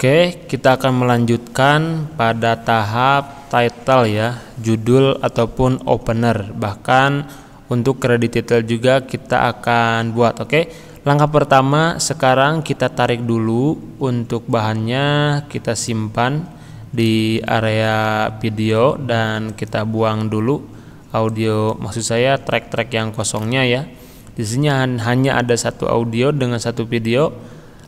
Oke, kita akan melanjutkan pada tahap title ya, judul ataupun opener. Bahkan untuk kredit title juga kita akan buat, oke. Langkah pertama sekarang kita tarik dulu untuk bahannya kita simpan di area video dan kita buang dulu audio maksud saya track-track yang kosongnya ya. Di sini hanya ada satu audio dengan satu video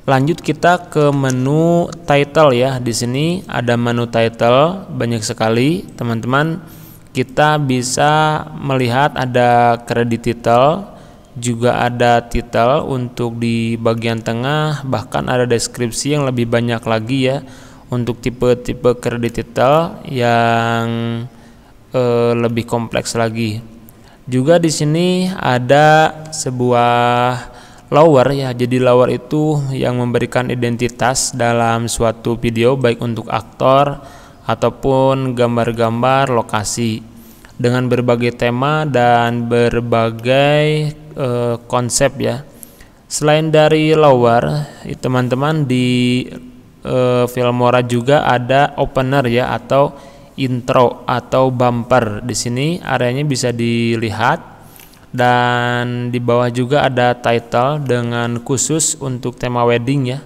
Lanjut kita ke menu title ya. Di sini ada menu title banyak sekali, teman-teman. Kita bisa melihat ada kredit title, juga ada title untuk di bagian tengah, bahkan ada deskripsi yang lebih banyak lagi ya. Untuk tipe-tipe credit title yang e, lebih kompleks lagi. Juga di sini ada sebuah Lower ya, jadi lower itu yang memberikan identitas dalam suatu video baik untuk aktor ataupun gambar-gambar lokasi dengan berbagai tema dan berbagai e, konsep ya. Selain dari lower, teman-teman di e, Filmora juga ada opener ya atau intro atau bumper. Di sini areanya bisa dilihat dan di bawah juga ada title dengan khusus untuk tema wedding ya.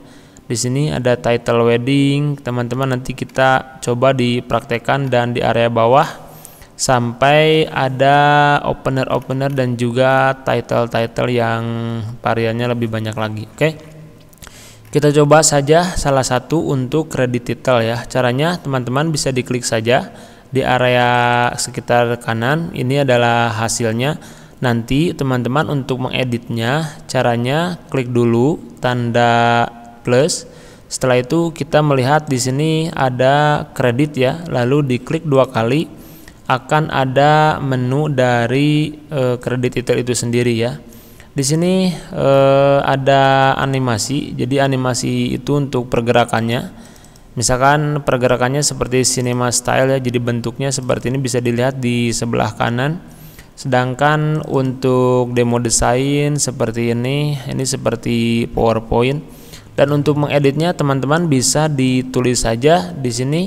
Di sini ada title wedding. Teman-teman nanti kita coba dipraktekkan dan di area bawah sampai ada opener-opener dan juga title-title yang variannya lebih banyak lagi. Oke. Okay? Kita coba saja salah satu untuk credit title ya. Caranya teman-teman bisa diklik saja di area sekitar kanan. Ini adalah hasilnya Nanti teman-teman untuk mengeditnya caranya klik dulu tanda plus. Setelah itu kita melihat di sini ada kredit ya, lalu diklik dua kali akan ada menu dari e, kredit itu itu sendiri ya. Di sini e, ada animasi, jadi animasi itu untuk pergerakannya. Misalkan pergerakannya seperti cinema style ya, jadi bentuknya seperti ini bisa dilihat di sebelah kanan Sedangkan untuk demo desain seperti ini, ini seperti PowerPoint. Dan untuk mengeditnya teman-teman bisa ditulis saja di sini.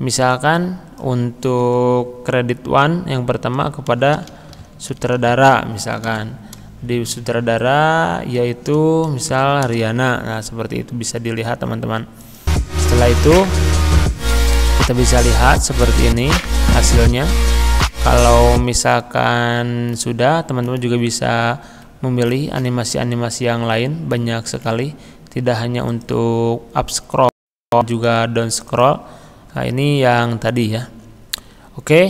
Misalkan untuk kredit one yang pertama kepada sutradara misalkan di sutradara yaitu misal Riana. Nah, seperti itu bisa dilihat teman-teman. Setelah itu kita bisa lihat seperti ini hasilnya kalau misalkan sudah teman-teman juga bisa memilih animasi-animasi yang lain banyak sekali tidak hanya untuk up scroll juga down scroll nah ini yang tadi ya oke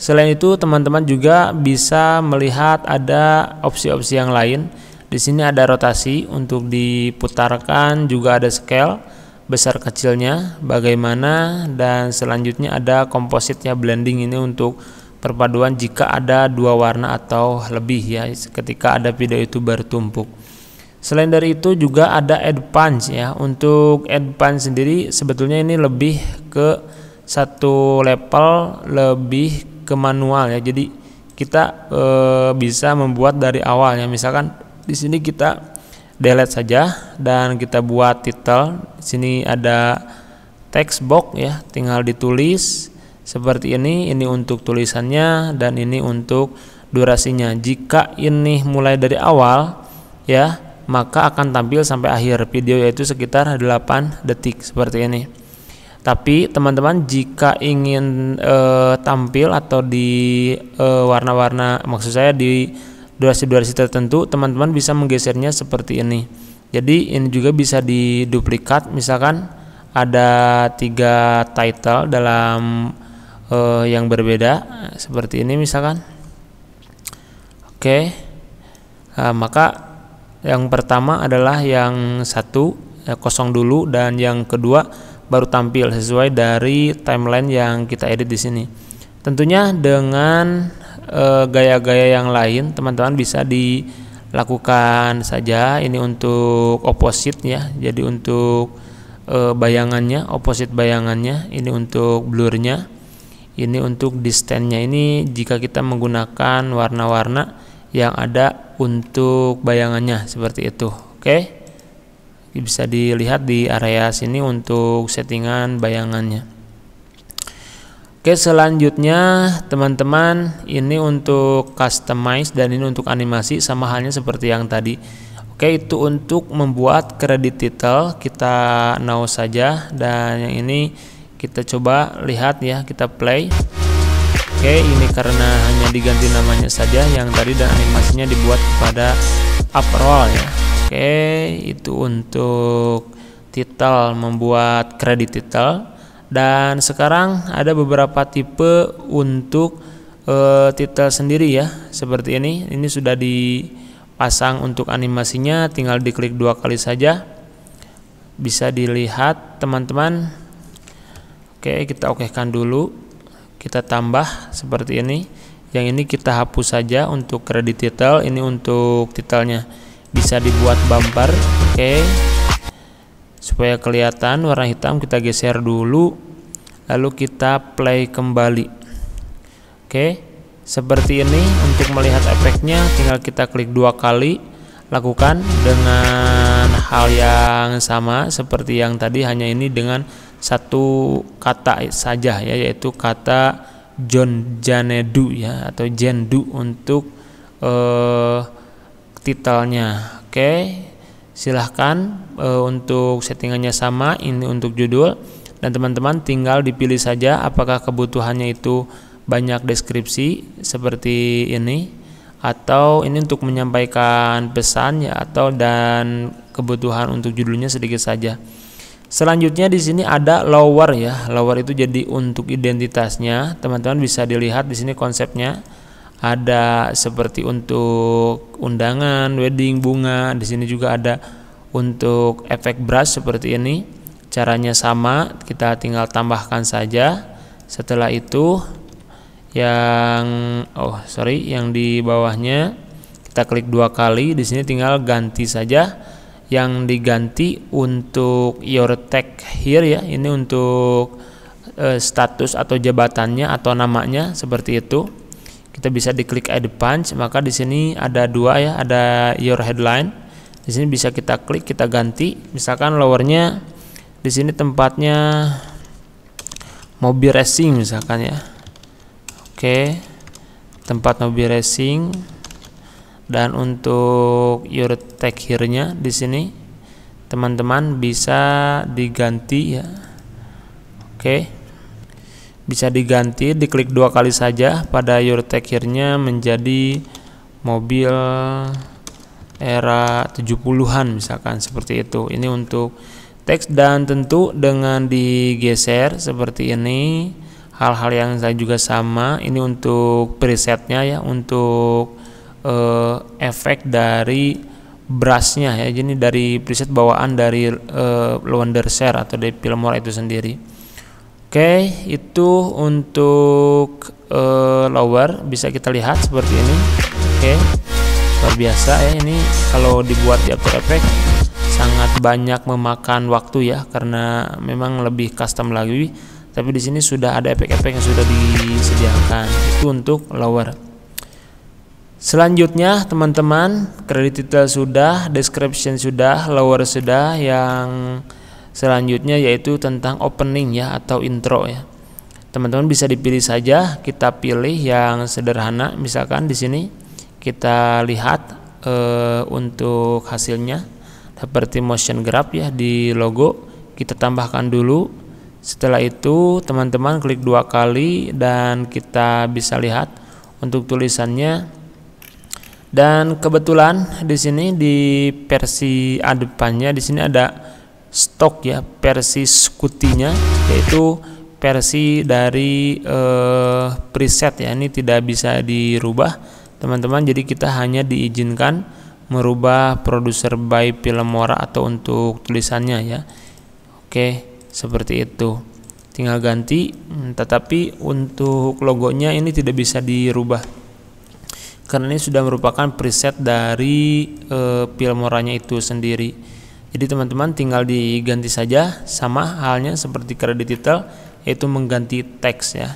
selain itu teman-teman juga bisa melihat ada opsi-opsi yang lain di sini ada rotasi untuk diputarkan juga ada scale besar kecilnya bagaimana dan selanjutnya ada kompositnya blending ini untuk perpaduan jika ada dua warna atau lebih ya ketika ada video itu bertumpuk. Selain dari itu juga ada advance ya. Untuk advance sendiri sebetulnya ini lebih ke satu level lebih ke manual ya. Jadi kita e, bisa membuat dari awal ya. Misalkan di sini kita delete saja dan kita buat title. Di sini ada text box ya, tinggal ditulis seperti ini ini untuk tulisannya dan ini untuk durasinya jika ini mulai dari awal ya maka akan tampil sampai akhir video yaitu sekitar 8 detik seperti ini tapi teman-teman jika ingin e, tampil atau di eh, warna-warna maksud saya di durasi-durasi tertentu teman-teman bisa menggesernya seperti ini jadi ini juga bisa diduplikat misalkan ada tiga title dalam uh, yang berbeda eh, seperti ini misalkan oke okay. uh, eh, maka yang pertama adalah yang satu ya, kosong dulu dan yang kedua baru tampil sesuai dari timeline yang kita edit di sini tentunya dengan gaya-gaya uh, yang lain teman-teman bisa dilakukan saja ini untuk opposite ya jadi untuk e, bayangannya opposite bayangannya ini untuk blurnya ini untuk distance nya ini jika kita menggunakan warna-warna yang ada untuk bayangannya seperti itu oke okay? bisa dilihat di area sini untuk settingan bayangannya Oke selanjutnya teman-teman ini untuk customize dan ini untuk animasi sama halnya seperti yang tadi Oke itu untuk membuat kredit title kita now saja dan yang ini kita coba lihat ya kita play oke ini karena hanya diganti namanya saja yang tadi dan animasinya dibuat pada up roll ya oke itu untuk title membuat kredit title dan sekarang ada beberapa tipe untuk uh, eh, title sendiri ya seperti ini ini sudah dipasang untuk animasinya tinggal diklik dua kali saja bisa dilihat teman-teman Oke, kita okekan dulu. Kita tambah seperti ini. Yang ini kita hapus saja untuk kredit title, ini untuk titelnya. Bisa dibuat bumper. Oke. Supaya kelihatan warna hitam kita geser dulu. Lalu kita play kembali. Oke. Seperti ini untuk melihat efeknya tinggal kita klik dua kali. Lakukan dengan hal yang sama seperti yang tadi hanya ini dengan satu kata saja ya yaitu kata John Janedu ya atau Jendu untuk eh, titelnya. Oke. Silahkan eh, untuk settingannya sama ini untuk judul dan teman-teman tinggal dipilih saja apakah kebutuhannya itu banyak deskripsi seperti ini atau ini untuk menyampaikan pesan ya atau dan kebutuhan untuk judulnya sedikit saja. Selanjutnya di sini ada lower ya. Lower itu jadi untuk identitasnya. Teman-teman bisa dilihat di sini konsepnya ada seperti untuk undangan, wedding, bunga. Di sini juga ada untuk efek brush seperti ini. Caranya sama, kita tinggal tambahkan saja. Setelah itu yang oh sorry yang di bawahnya kita klik dua kali. Di sini tinggal ganti saja yang diganti untuk your tag here ya ini untuk uh, status atau jabatannya atau namanya seperti itu kita bisa diklik add punch maka di sini ada dua ya ada your headline di sini bisa kita klik kita ganti misalkan lowernya di sini tempatnya mobil racing misalkan ya oke tempat mobil racing dan untuk your tag here-nya di sini teman-teman bisa diganti ya. Oke. Bisa diganti, diklik dua kali saja pada your tag here-nya menjadi mobil era 70-an misalkan seperti itu. Ini untuk teks dan tentu dengan digeser seperti ini hal-hal yang saya juga sama ini untuk presetnya ya untuk uh, efek dari brushnya ya jadi dari preset bawaan dari uh, eh, Wonder Share atau dari Filmora itu sendiri oke okay, itu untuk uh, lower bisa kita lihat seperti ini oke okay. luar biasa ya ini kalau dibuat di After Effects sangat banyak memakan waktu ya karena memang lebih custom lagi tapi di sini sudah ada efek-efek yang sudah disediakan itu untuk lower Selanjutnya teman-teman kredit detail sudah, description sudah, lower sudah yang selanjutnya yaitu tentang opening ya atau intro ya. Teman-teman bisa dipilih saja, kita pilih yang sederhana misalkan di sini kita lihat e, untuk hasilnya seperti motion graph ya di logo kita tambahkan dulu. Setelah itu teman-teman klik dua kali dan kita bisa lihat untuk tulisannya dan kebetulan di sini di versi A depannya di sini ada stok ya versi skutinya yaitu versi dari eh, preset ya ini tidak bisa dirubah teman-teman jadi kita hanya diizinkan merubah produser by Filmora atau untuk tulisannya ya Oke seperti itu tinggal ganti tetapi untuk logonya ini tidak bisa dirubah karena ini sudah merupakan preset dari e, eh, Filmoranya itu sendiri. Jadi teman-teman tinggal diganti saja sama halnya seperti kredit title yaitu mengganti teks ya.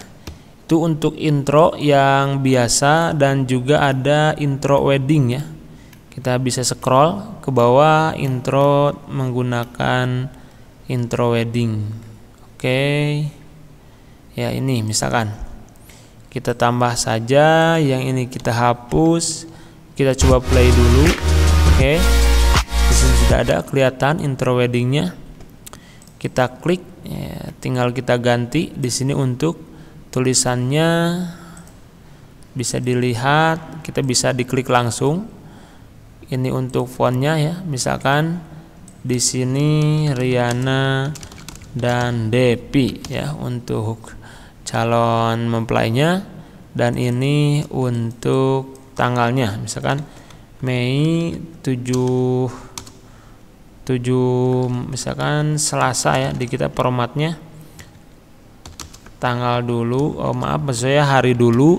Itu untuk intro yang biasa dan juga ada intro wedding ya. Kita bisa scroll ke bawah intro menggunakan intro wedding. Oke. Okay. Ya ini misalkan kita tambah saja yang ini kita hapus kita coba play dulu oke okay. disini sudah ada kelihatan intro weddingnya kita klik ya, tinggal kita ganti di sini untuk tulisannya bisa dilihat kita bisa diklik langsung ini untuk fontnya ya misalkan di sini Riana dan Depi ya untuk calon mempelainya dan ini untuk tanggalnya misalkan Mei 7 7 misalkan Selasa ya di kita formatnya tanggal dulu oh maaf maksud saya hari dulu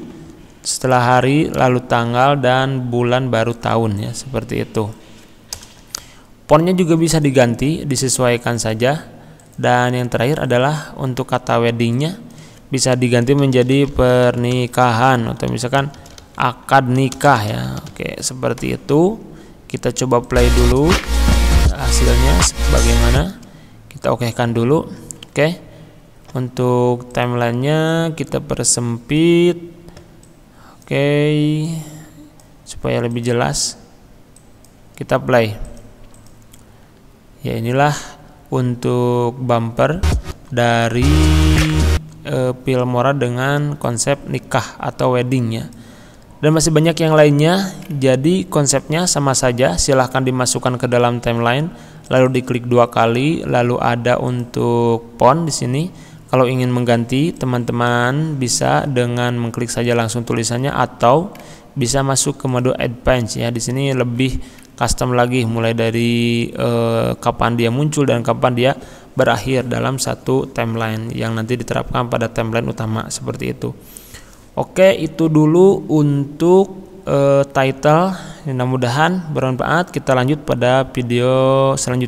setelah hari lalu tanggal dan bulan baru tahun ya seperti itu fontnya juga bisa diganti disesuaikan saja dan yang terakhir adalah untuk kata weddingnya bisa diganti menjadi pernikahan atau misalkan akad nikah ya oke seperti itu kita coba play dulu hasilnya bagaimana kita okekan dulu oke untuk timelinenya kita persempit oke supaya lebih jelas kita play ya inilah untuk bumper dari e, eh, Filmora dengan konsep nikah atau weddingnya dan masih banyak yang lainnya jadi konsepnya sama saja silahkan dimasukkan ke dalam timeline lalu diklik dua kali lalu ada untuk pon di sini kalau ingin mengganti teman-teman bisa dengan mengklik saja langsung tulisannya atau bisa masuk ke mode advance ya di sini lebih custom lagi mulai dari e, kapan dia muncul dan kapan dia berakhir dalam satu timeline yang nanti diterapkan pada timeline utama seperti itu. Oke, itu dulu untuk uh, title. Mudah-mudahan bermanfaat. Kita lanjut pada video selanjutnya.